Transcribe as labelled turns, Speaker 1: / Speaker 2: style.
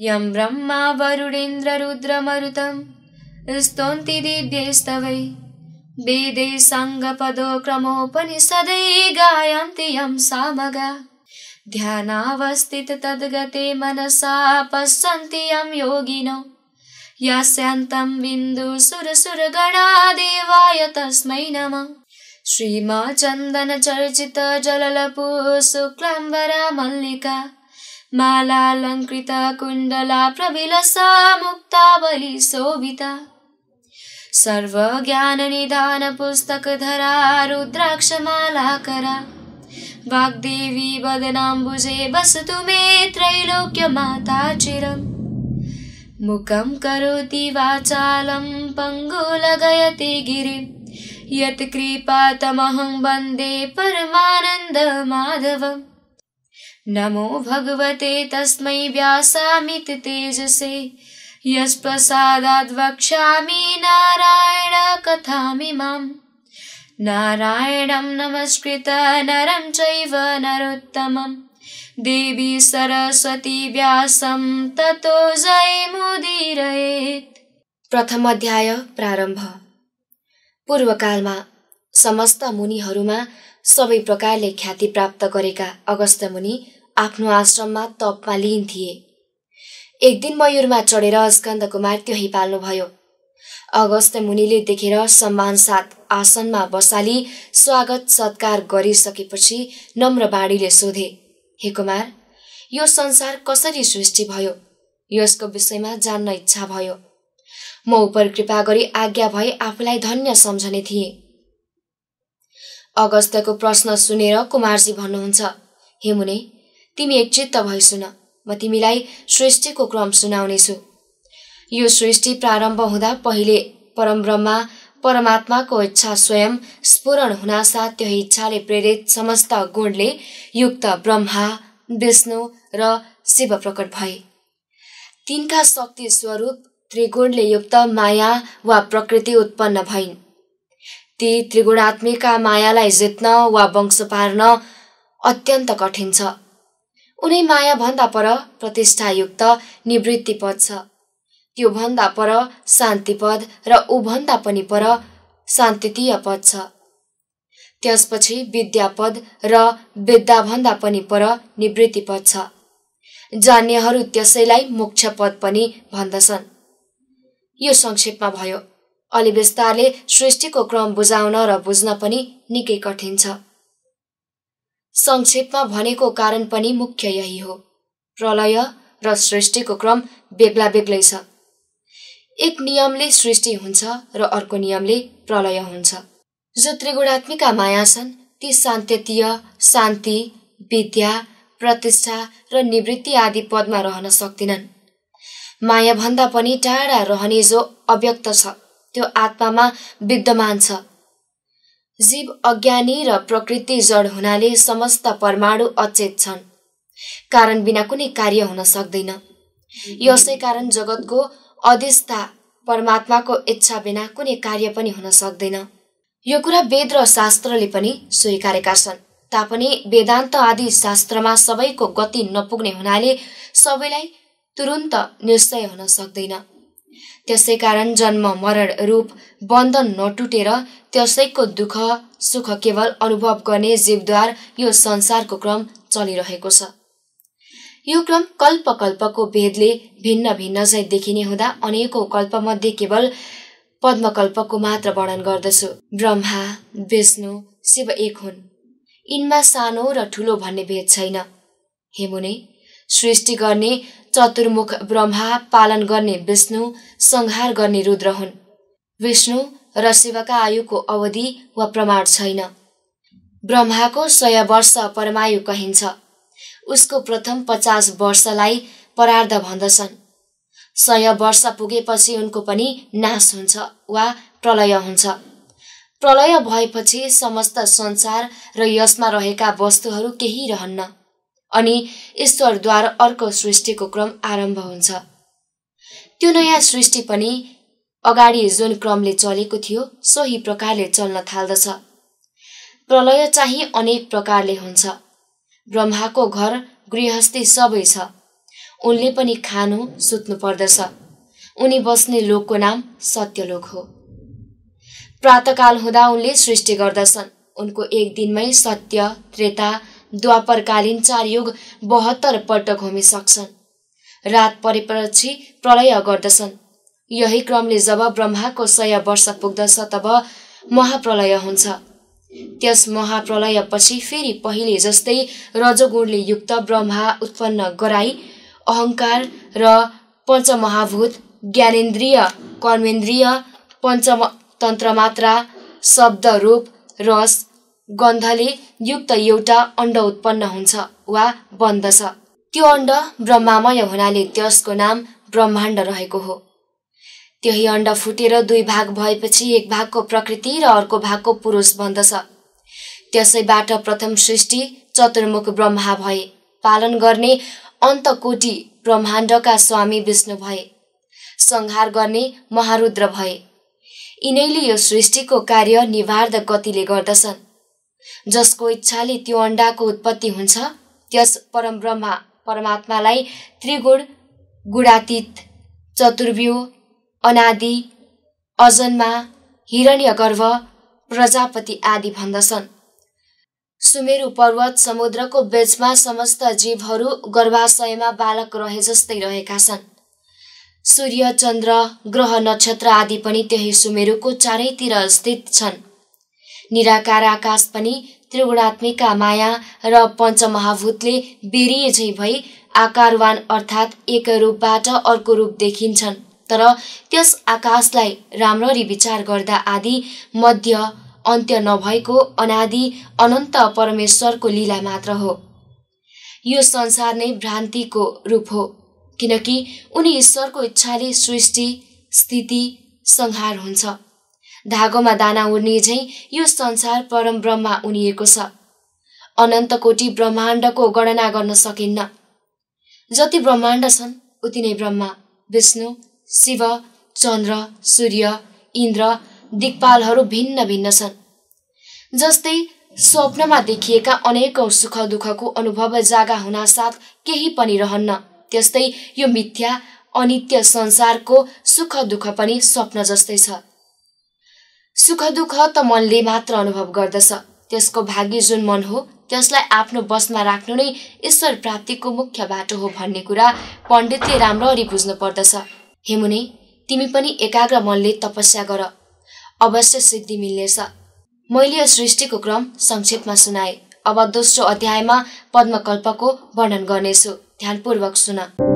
Speaker 1: यं ब्रह्मा वरुणेन्द्ररुद्रमरुतं स्तोन्ति दिव्यैस्तवै वेदे क्रमोपनिषदै गायन्ति यं ध्यानावस्थित तद्गते मनसा पश्यन्ति यं योगिनो यास्यन्तं देवाय तस्मै नमः जललपु शुक्लम्बरा मल्लिका मालालङ्कृता कुण्डला प्रविलसा मुक्तावली शोभिता सर्वज्ञाननिधानपुस्तकधरा रुद्राक्षमालाकरा वाग्देवी वदनाम्बुजे वसतु मे त्रैलोक्यमाता चिरम् मुखं करोति वाचालं पङ्गुलगयति गिरिं यत्कृपातमहं वन्दे परमानन्दमाधवम् नमो भगवते तस्मै व्यासामिति तेजसे यस्प्रसादाद् वक्ष्यामि माम् नारायणं नमस्कृत नरं चैव नरोत्तमं देवी सरस्वती व्यासं ततो जयमुदीरयेत् प्रथम अध्याय प्रारम्भ पूर्वकालमा समस्त मुनिहरूमा सबै प्रकारले ख्याति प्राप्त गरेका अगस्त्य मुनि आफ्नो आश्रममा तपमा लिन थिए एक दिन मयूरमा चढेर स्कन्द कुमार त्यही पाल्नुभयो अगस्त मुनिले देखेर सम्मान साथ आसनमा बसाली स्वागत सत्कार गरिसकेपछि नम्र बाणीले सोधे हे कुमार यो संसार कसरी सृष्टि भयो यसको विषयमा जान्न इच्छा भयो म उपर कृपा गरी आज्ञा भए आफूलाई धन्य सम्झने थिए अगस्तको प्रश्न सुनेर कुमारजी भन्नुहुन्छ हे मुनि तिमी एकचित्त भए सुन म तिमीलाई सृष्टिको क्रम सुनाउनेछु यो सृष्टि प्रारम्भ हुँदा पहिले परमब्रह्मा परमात्माको इच्छा स्वयं स्फुरण हुनासाथ त्यो इच्छाले प्रेरित समस्त गुणले युक्त ब्रह्मा विष्णु र शिव प्रकट भए तिनका शक्ति स्वरूप त्रिगुणले युक्त माया वा प्रकृति उत्पन्न भइन् ती त्रिगुणात्मिका मायालाई जित्न वा वंश पार्न अत्यन्त कठिन छ उनै मायाभन्दा पर प्रतिष्ठायुक्त निवृत्ति पद छ त्योभन्दा भन्दा पर शान्तिपद र ऊभन्दा पनि पर शान्तितीय पद छ त्यसपछि विद्यापद र विद्याभन्दा पनि पर निवृत्ति पद छ जान्नेहरू त्यसैलाई मोक्ष पद पनि भन्दछन् यो संक्षेपमा भयो अलि विस्तारले सृष्टिको क्रम बुझाउन र बुझ्न पनि निकै कठिन छ संक्षेपमा भनेको कारण पनि मुख्य यही हो प्रलय र सृष्टिको क्रम बेग्ला बेग्लै छ एक नियमले सृष्टि हुन्छ र अर्को नियमले प्रलय हुन्छ जो त्रिगुणात्मिका माया छन् ती सान्त्यतीय शान्ति विद्या प्रतिष्ठा र निवृत्ति आदि पदमा रहन सक्दैनन् मायाभन्दा पनि टाढा रहने जो अव्यक्त छ त्यो आत्मामा विद्यमान छ जीव अज्ञानी र प्रकृति जड हुनाले समस्त परमाणु अचेत छन् कारण बिना कुनै कार्य हुन सक्दैन यसै कारण जगतको अधिष्ठा परमात्माको इच्छा बिना कुनै कार्य पनि हुन सक्दैन यो कुरा वेद र शास्त्रले पनि स्वीकारेका छन् तापनि वेदान्त आदि शास्त्रमा सबैको गति नपुग्ने हुनाले सबैलाई तुरुन्त निश्चय हुन सक्दैन त्यसै कारण जन्म मरण रूप बन्धन नटुटेर त्यसैको दुःख सुख केवल अनुभव गर्ने जीवद्वार यो संसारको क्रम चलिरहेको छ यो क्रम कल्पकल्पको भेदले भिन्न भिन्न चाहिँ देखिने हुँदा अनेकौँ कल्पमध्ये केवल पद्मकल्पको मात्र वर्णन गर्दछु ब्रह्मा विष्णु शिव एक हुन् यिनमा सानो र ठुलो भन्ने भेद छैन हेमुने सृष्टि गर्ने चतुर्मुख ब्रह्मा पालन गर्ने विष्णु संहार गर्ने रुद्र हुन् विष्णु र शिवका आयुको अवधि वा प्रमाण छैन ब्रह्माको सय वर्ष परमायु कहिन्छ उसको प्रथम पचास वर्षलाई परार्ध भन्दछन् सय वर्ष पुगेपछि उनको पनि नाश हुन्छ वा प्रलय हुन्छ प्रलय भएपछि समस्त संसार र यसमा रहेका वस्तुहरू केही रहन्न अनि यस्तोहरूद्वारा अर्को सृष्टिको क्रम आरम्भ हुन्छ त्यो नयाँ सृष्टि पनि अगाडि जुन क्रमले चलेको थियो सोही प्रकारले चल्न थाल्दछ प्रलय चाहिँ अनेक प्रकारले हुन्छ ब्रह्माको घर गृहस्थी सबै छ उनले पनि खानु सुत्नु पर्दछ उनी बस्ने लोकको नाम सत्यलोक हो प्रातकाल हुँदा उनले सृष्टि गर्दछन् उनको एक दिनमै सत्य त्रेता द्वापरकालीन चार युग बहत्तर पटक होमिसक्छन् रात परेपछि प्रलय गर्दछन् यही क्रमले जब ब्रह्माको सय वर्ष पुग्दछ तब महाप्रलय हुन्छ त्यस महाप्रलयपछि फेरि पहिले जस्तै रजोगुणले युक्त ब्रह्मा उत्पन्न गराई अहङ्कार र पञ्चमहाभूत ज्ञानेन्द्रिय कर्मेन्द्रिय पञ्चम तन्त्रमात्रा शब्द रूप रस गन्धले युक्त एउटा अण्ड उत्पन्न हुन्छ वा बन्दछ त्यो अण्ड ब्रह्मामय हुनाले त्यसको नाम ब्रह्माण्ड रहेको हो त्यही अण्ड फुटेर दुई भाग भएपछि एक भागको प्रकृति र अर्को भागको पुरुष बन्दछ त्यसैबाट प्रथम सृष्टि चतुर्मुख ब्रह्मा भए पालन गर्ने अन्तकोटी ब्रह्माण्डका स्वामी विष्णु भए संहार गर्ने महारुद्र भए यिनैले यो सृष्टिको कार्य निवार्द गतिले गर्दछन् जसको इच्छाले त्यो अण्डाको उत्पत्ति हुन्छ त्यस परम ब्रह्मा परमात्मालाई त्रिगुण गुणातीत चतुर्व्यू अनादि अजन्मा हिरण्यगर्भ प्रजापति आदि भन्दछन् सुमेरु पर्वत समुद्रको बेचमा समस्त जीवहरू गर्भाशयमा बालक रहे जस्तै रहेका छन् सूर्य चन्द्र ग्रह नक्षत्र आदि पनि त्यही सुमेरुको चारैतिर स्थित छन् निराकार आकाश पनि त्रिगुणात्मिका माया र पञ्चमहाभूतले बेरिएझै भई आकारवान अर्थात् एक रूपबाट अर्को रूप देखिन्छन् तर त्यस आकाशलाई राम्ररी विचार गर्दा आदि मध्य अन्त्य नभएको अनादि अनन्त परमेश्वरको लीला मात्र हो यो संसार नै भ्रान्तिको रूप हो किनकि उनी ईश्वरको इच्छाले सृष्टि स्थिति संहार हुन्छ धागोमा दाना उड्ने झैँ यो संसार परम ब्रह्मा उनिएको छ अनन्तकोटी ब्रह्माण्डको गणना गर्न सकिन्न जति ब्रह्माण्ड छन् उति नै ब्रह्मा विष्णु शिव चन्द्र सूर्य इन्द्र दिक्पालहरू भिन्न भिन्न छन् जस्तै स्वप्नमा देखिएका अनेकौँ सुख दुःखको अनुभव जागा हुनासाथ केही पनि रहन्न त्यस्तै यो मिथ्या अनित्य संसारको सुख दुःख पनि स्वप्न जस्तै छ सुख दुःख त मनले मात्र अनुभव गर्दछ त्यसको भागी जुन मन हो त्यसलाई आफ्नो बसमा राख्नु नै ईश्वर प्राप्तिको मुख्य बाटो हो भन्ने कुरा पण्डितले राम्ररी बुझ्नु पर्दछ हेमुने तिमी पनि एकाग्र मनले तपस्या गर अवश्य सिद्धि मिल्नेछ मैले यो सृष्टिको क्रम संक्षेपमा सुनाएँ अब दोस्रो अध्यायमा पद्मकल्पको वर्णन गर्नेछु ध्यानपूर्वक सुन